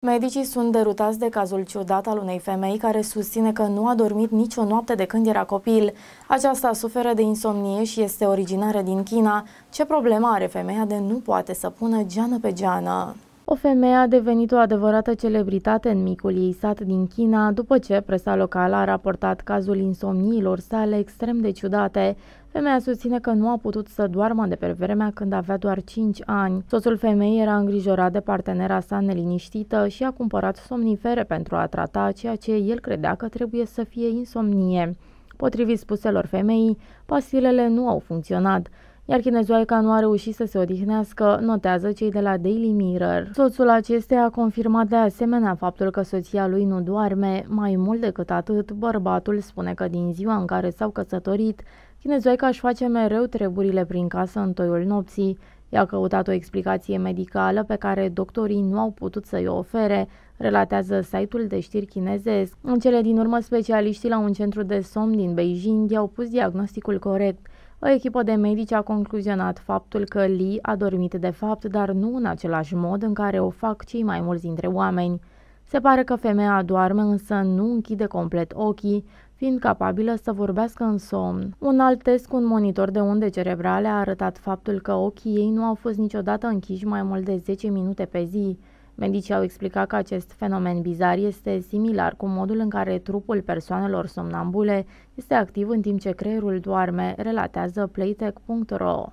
Medicii sunt derutați de cazul ciudat al unei femei care susține că nu a dormit nicio noapte de când era copil. Aceasta suferă de insomnie și este originară din China. Ce problemă are femeia de nu poate să pună geană pe geană? O femeie a devenit o adevărată celebritate în micul ei sat din China după ce presa locală a raportat cazul insomniilor sale extrem de ciudate. Femeia susține că nu a putut să doarmă de pe vremea când avea doar 5 ani. Soțul femeii era îngrijorat de partenera sa neliniștită și a cumpărat somnifere pentru a trata ceea ce el credea că trebuie să fie insomnie. Potrivit spuselor femeii, pastilele nu au funcționat iar chinezoica nu a reușit să se odihnească, notează cei de la Daily Mirror. Soțul acesteia a confirmat de asemenea faptul că soția lui nu doarme. Mai mult decât atât, bărbatul spune că din ziua în care s-au căsătorit, chinezoica își face mereu treburile prin casă în toiul nopții, I-a căutat o explicație medicală pe care doctorii nu au putut să-i ofere, relatează site-ul de știri chinezesc. În cele din urmă, specialiștii la un centru de somn din Beijing i-au pus diagnosticul corect. O echipă de medici a concluzionat faptul că Lee a dormit de fapt, dar nu în același mod în care o fac cei mai mulți dintre oameni. Se pare că femeia doarme, însă nu închide complet ochii, fiind capabilă să vorbească în somn. Un alt test cu un monitor de unde cerebrale a arătat faptul că ochii ei nu au fost niciodată închiși mai mult de 10 minute pe zi, Medicii au explicat că acest fenomen bizar este similar cu modul în care trupul persoanelor somnambule este activ în timp ce creierul doarme, relatează playtech.ro.